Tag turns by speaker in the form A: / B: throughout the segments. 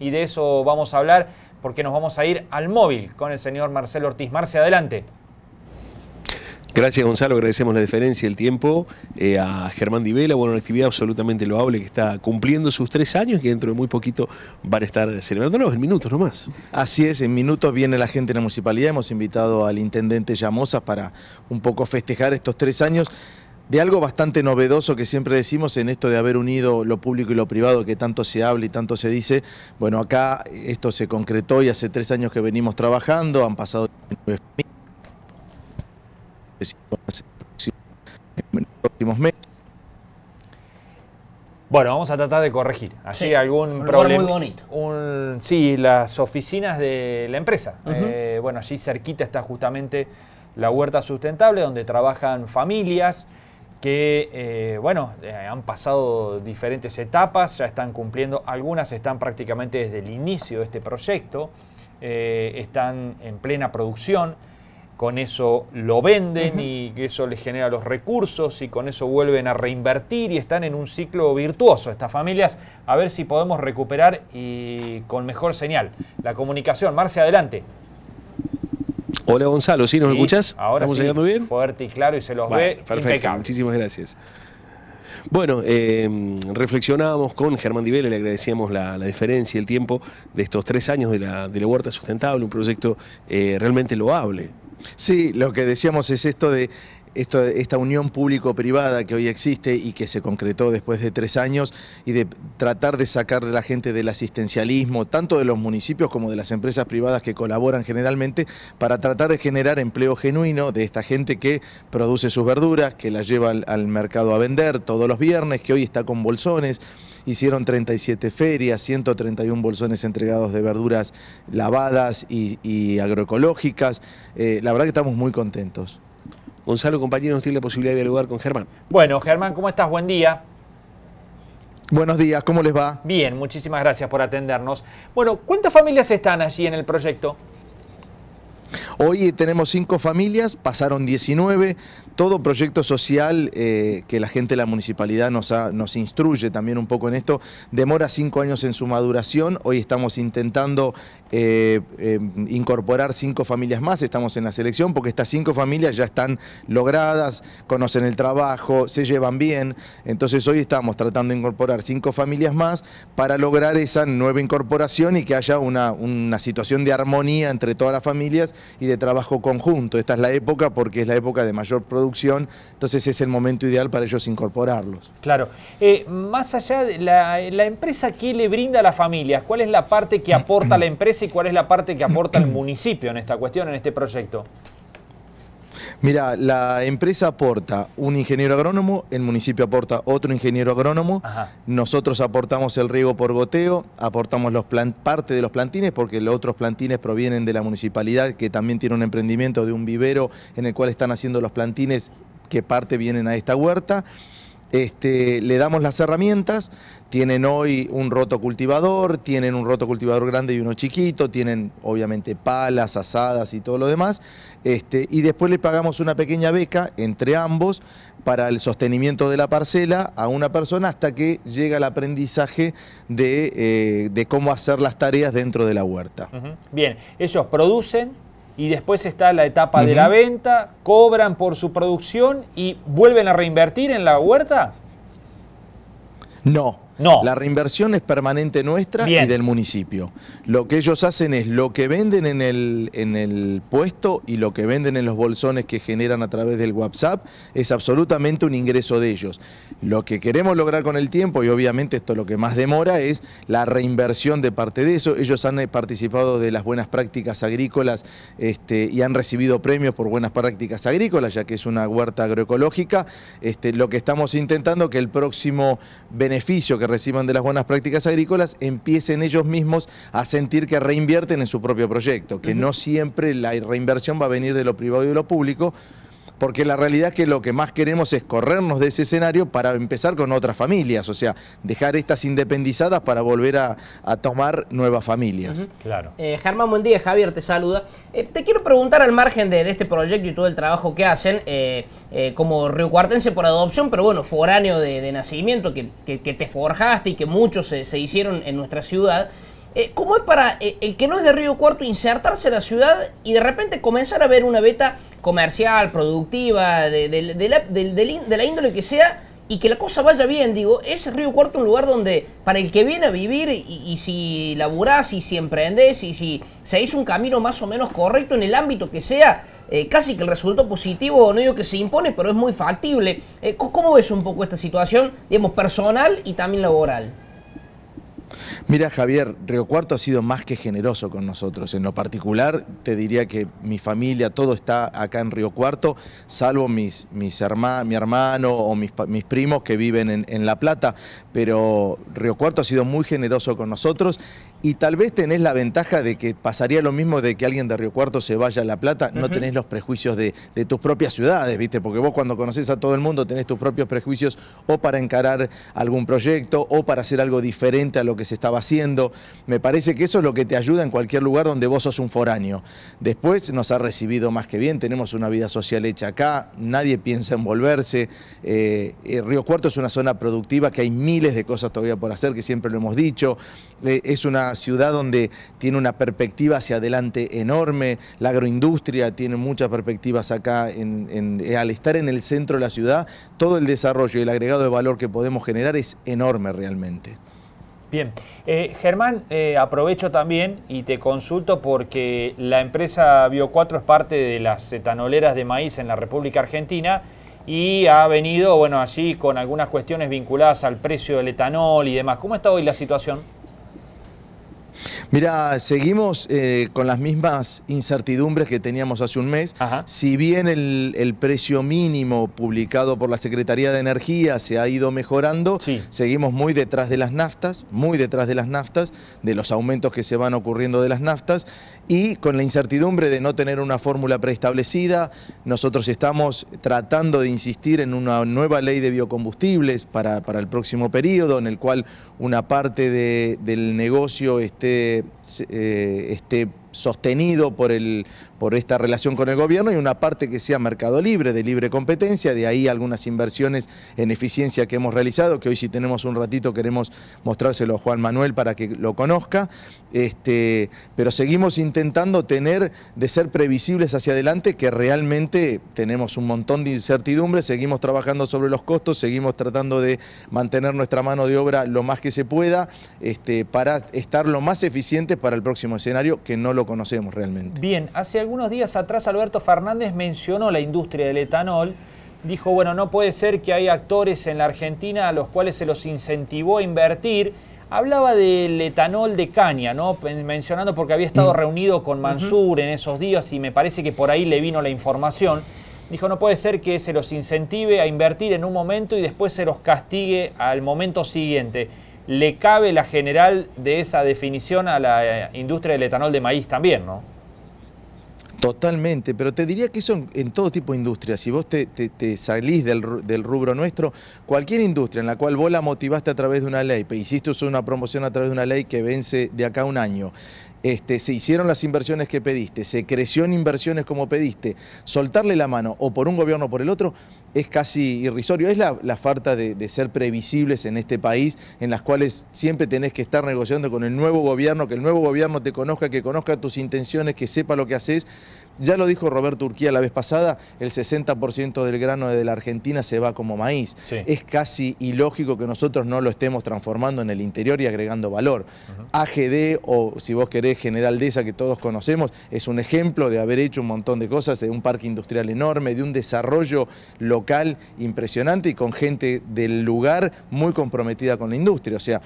A: Y de eso vamos a hablar porque nos vamos a ir al móvil con el señor Marcelo Ortiz. Marcia, adelante.
B: Gracias Gonzalo, agradecemos la deferencia, el tiempo eh, a Germán Divela, bueno, una actividad absolutamente loable que está cumpliendo sus tres años y que dentro de muy poquito van a estar celebrándonos en minutos nomás. Así es, en minutos viene la gente de la municipalidad, hemos invitado al intendente Llamosas para un poco festejar estos tres años de algo bastante novedoso que siempre decimos en esto de haber unido lo público y lo privado que tanto se habla y tanto se dice. Bueno, acá esto se concretó y hace tres años que venimos trabajando, han pasado nueve meses.
A: Bueno, vamos a tratar de corregir. algún problema. Muy sí, las oficinas de la empresa. Eh, bueno, allí cerquita está justamente la huerta sustentable donde trabajan familias que, eh, bueno, eh, han pasado diferentes etapas, ya están cumpliendo, algunas están prácticamente desde el inicio de este proyecto, eh, están en plena producción, con eso lo venden y eso les genera los recursos y con eso vuelven a reinvertir y están en un ciclo virtuoso estas familias, a ver si podemos recuperar y con mejor señal la comunicación. Marce, adelante. Hola
B: Gonzalo, ¿sí nos escuchas. escuchás? Ahora ¿Estamos
A: sí, bien? Fuerte y claro y se los ve perfecto,
B: Muchísimas gracias. Bueno, em, reflexionábamos con Germán Divele, le agradecíamos la, diferencia y el tiempo de estos tres años de la, Huerta Sustentable, un proyecto eh, realmente loable. Sí, lo que decíamos es esto de esta unión público-privada que hoy existe y que se concretó después de tres años y de tratar de sacar de la gente del asistencialismo, tanto de los municipios como de las empresas privadas que colaboran generalmente, para tratar de generar empleo genuino de esta gente que produce sus verduras, que las lleva al, mercado a vender todos los viernes, que hoy está con bolsones hicieron 37 ferias, 131 bolsones entregados de verduras lavadas y, agroecológicas. Eh, la verdad que estamos muy contentos. Gonzalo Compañero nos tiene la posibilidad de dialogar con Germán. Bueno, Germán,
A: ¿cómo estás? Buen día.
B: Buenos días, ¿cómo les va?
A: Bien, muchísimas gracias por atendernos. Bueno, ¿cuántas familias están allí en el proyecto?
B: Hoy tenemos cinco familias, pasaron 19, todo proyecto social eh, que la gente de la municipalidad nos, nos instruye también un poco en esto, demora cinco años en su maduración, hoy estamos intentando eh, eh, incorporar cinco familias más, estamos en la selección, porque estas cinco familias ya están logradas, conocen el trabajo, se llevan bien, entonces hoy estamos tratando de incorporar cinco familias más para lograr esa nueva incorporación y que haya una, situación de armonía entre todas las familias y de trabajo conjunto. Esta es la época porque es la época de mayor producción entonces es el momento ideal para ellos incorporarlos.
A: Claro. Eh, más allá, de la, la, empresa, ¿qué le brinda a las familias? ¿Cuál es la parte que aporta la empresa y cuál es la parte que aporta el municipio en esta cuestión, en este proyecto?
B: Mira, la empresa aporta un ingeniero agrónomo, el municipio aporta otro ingeniero agrónomo, nosotros aportamos el riego por goteo, aportamos los parte de los plantines, porque los otros plantines provienen de la municipalidad, que también tiene un emprendimiento de un vivero en el cual están haciendo los plantines que parte vienen a esta huerta. Este, le damos las herramientas, tienen hoy un roto cultivador, tienen un roto cultivador grande y uno chiquito, tienen obviamente palas, asadas y todo lo demás, este, y después le pagamos una pequeña beca entre ambos para el sostenimiento de la parcela a una persona hasta que llega el aprendizaje de, eh, cómo hacer las tareas dentro de la huerta.
A: Bien, ellos producen, y después está la etapa de la venta, cobran por su producción y vuelven a reinvertir en la huerta?
B: No, no. La reinversión es permanente nuestra y del municipio. Lo que ellos hacen es lo que venden en el, en el puesto y lo que venden en los bolsones que generan a través del WhatsApp es absolutamente un ingreso de ellos. Lo que queremos lograr con el tiempo, y obviamente esto lo que más demora, es la reinversión de parte de eso. Ellos han eh, participado de las buenas prácticas agrícolas este, y han recibido premios por buenas prácticas agrícolas, ya que es una huerta agroecológica. Este, lo que estamos intentando que el próximo beneficio que reciban de las buenas prácticas agrícolas empiecen ellos mismos a sentir que reinvierten en su propio proyecto, que no siempre la reinversión va a venir de lo privado y de lo público, porque la realidad es que lo que más queremos es corrernos de ese escenario para empezar con otras familias, o sea, dejar estas independizadas para volver a, tomar nuevas familias. Claro.
C: Eh, Germán, buen Javier te saluda. Eh, te quiero preguntar al margen de, este proyecto y todo el trabajo que hacen, eh, como riocuartense por adopción, pero bueno, foráneo de, nacimiento, que, te forjaste y que muchos se hicieron en nuestra ciudad. Eh, ¿Cómo es para eh, el que no es de Río Cuarto insertarse en la ciudad y de repente comenzar a ver una beta comercial, productiva, de, la, índole que sea, y que la cosa vaya bien, digo, es Río Cuarto un lugar donde para el que viene a vivir y, si laburás y si emprendés y si se hizo un camino más o menos correcto en el ámbito que sea, eh, casi que el resultado positivo, no digo que se impone, pero es muy factible. ¿Cómo ves un poco esta situación, digamos, personal y también laboral?
B: Mira, Javier, Río Cuarto ha sido más que generoso con nosotros. En lo particular, te diría que mi familia, todo está acá en Río Cuarto, salvo mis, mi hermano o mis, mis primos que viven en, en, La Plata. Pero Río Cuarto ha sido muy generoso con nosotros y tal vez tenés la ventaja de que pasaría lo mismo de que alguien de Río Cuarto se vaya a La Plata, no tenés los prejuicios de, tus propias ciudades, ¿viste? Porque vos cuando conoces a todo el mundo tenés tus propios prejuicios o para encarar algún proyecto o para hacer algo diferente a lo que se estaba haciendo. Me parece que eso es lo que te ayuda en cualquier lugar donde vos sos un foráneo. Después nos ha recibido más que bien, tenemos una vida social hecha acá, nadie piensa en volverse. Eh, eh, Río Cuarto es una zona productiva que hay miles de cosas todavía por hacer, que siempre lo hemos dicho. Eh, es una ciudad donde tiene una perspectiva hacia adelante enorme, la agroindustria tiene muchas perspectivas acá, en, eh, al estar en el centro de la ciudad, todo el desarrollo y el agregado de valor que podemos generar es enorme realmente.
A: Bien, eh, Germán, eh, aprovecho también y te consulto porque la empresa Bio4 es parte de las etanoleras de maíz en la República Argentina y ha venido, bueno, allí con algunas cuestiones vinculadas al precio del etanol y demás. ¿Cómo está hoy la situación?
B: Mira, seguimos eh, con las mismas incertidumbres que teníamos hace un mes. Si bien el, precio mínimo publicado por la Secretaría de Energía se ha ido mejorando, seguimos muy detrás de las naftas, muy detrás de las naftas, de los aumentos que se van ocurriendo de las naftas y con la incertidumbre de no tener una fórmula preestablecida, nosotros estamos tratando de insistir en una nueva ley de biocombustibles para, para el próximo periodo, en el cual una parte del negocio esté eh, esté sostenido por el por esta relación con el gobierno y una parte que sea mercado libre, de libre competencia, de ahí algunas inversiones en eficiencia que hemos realizado, que hoy si tenemos un ratito queremos mostrárselo a Juan Manuel para que lo conozca, este, pero seguimos intentando tener, de ser previsibles hacia adelante, que realmente tenemos un montón de incertidumbres, seguimos trabajando sobre los costos, seguimos tratando de mantener nuestra mano de obra lo más que se pueda, este, para estar lo más eficientes para el próximo escenario que no lo conocemos realmente.
A: Bien, algunos días atrás Alberto Fernández mencionó la industria del etanol. Dijo, bueno, no puede ser que hay actores en la Argentina a los cuales se los incentivó a invertir. Hablaba del etanol de caña, ¿no? Mencionando porque había estado mm. reunido con Mansur en esos días y me parece que por ahí le vino la información. Dijo, no puede ser que se los incentive a invertir en un momento y después se los castigue al momento siguiente. ¿Le cabe la general de esa definición a la eh, industria del etanol de maíz también, no?
B: Totalmente, pero te diría que eso en, todo tipo de industrias, si vos te, salís del, rubro nuestro, cualquier industria en la cual vos la motivaste a través de una ley, hiciste una promoción a través de una ley que vence de acá a un año este, se hicieron las inversiones que pediste, se creció en inversiones como pediste, soltarle la mano o por un gobierno o por el otro es casi irrisorio. Es la, falta de, ser previsibles en este país, en las cuales siempre tenés que estar negociando con el nuevo gobierno, que el nuevo gobierno te conozca, que conozca tus intenciones, que sepa lo que haces. Ya lo dijo Roberto Urquía la vez pasada, el 60% del grano de la Argentina se va como maíz. Es casi ilógico que nosotros no lo estemos transformando en el interior y agregando valor. AGD o si vos querés general de esa que todos conocemos, es un ejemplo de haber hecho un montón de cosas, de un parque industrial enorme, de un desarrollo local impresionante y con gente del lugar muy comprometida con la industria. O sea,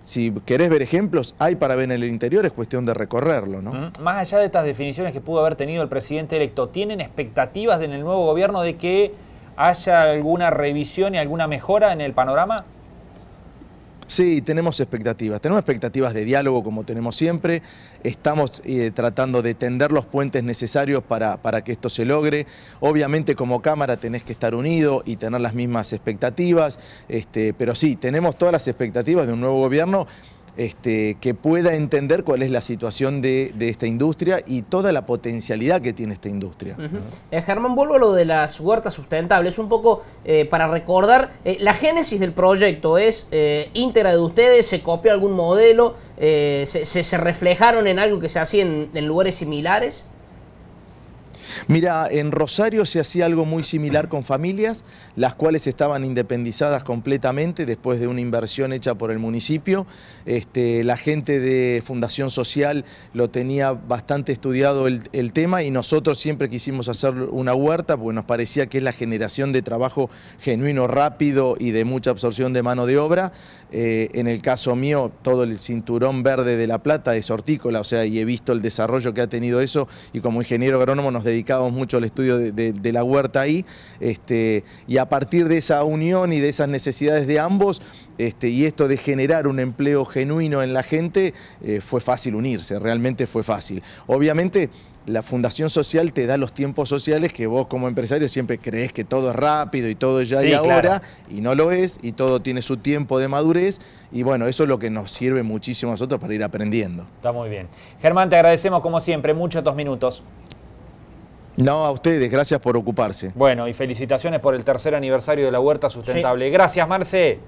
B: si querés ver ejemplos, hay para ver en el interior, es cuestión de recorrerlo. ¿no? Mm,
A: más allá de estas definiciones que pudo haber tenido el presidente electo, ¿tienen expectativas en el nuevo gobierno de que haya alguna revisión y alguna mejora en el panorama?
B: Sí, tenemos expectativas. Tenemos expectativas de diálogo como tenemos siempre. Estamos eh, tratando de tender los puentes necesarios para, para, que esto se logre. Obviamente como Cámara tenés que estar unido y tener las mismas expectativas. Este, pero sí, tenemos todas las expectativas de un nuevo gobierno este, que pueda entender cuál es la situación de, esta industria y toda la potencialidad que tiene esta industria.
C: Eh, Germán, vuelvo a lo de las huertas sustentables, un poco eh, para recordar, eh, la génesis del proyecto es íntegra de ustedes, se copió algún modelo, se, reflejaron en algo que se hacía en lugares similares.
B: Mira, en Rosario se hacía algo muy similar con familias, las cuales estaban independizadas completamente después de una inversión hecha por el municipio. Este, la gente de Fundación Social lo tenía bastante estudiado el, tema y nosotros siempre quisimos hacer una huerta porque nos parecía que es la generación de trabajo genuino, rápido y de mucha absorción de mano de obra. Eh, en el caso mío, todo el cinturón verde de La Plata es hortícola, o sea, y he visto el desarrollo que ha tenido eso y como ingeniero agrónomo nos dedicamos dedicábamos mucho al estudio de, la huerta ahí, este, y a partir de esa unión y de esas necesidades de ambos, este, y esto de generar un empleo genuino en la gente, eh, fue fácil unirse, realmente fue fácil. Obviamente, la fundación social te da los tiempos sociales que vos como empresario siempre crees que todo es rápido y todo ya y ahora, y no lo es, y todo tiene su tiempo de madurez, y bueno, eso es lo que nos sirve muchísimo a nosotros para ir aprendiendo.
A: Está muy bien. Germán, te agradecemos como siempre muchos dos minutos.
B: No, a ustedes, gracias por ocuparse.
A: Bueno, y felicitaciones por el tercer aniversario de la Huerta Sustentable. Gracias, Marce.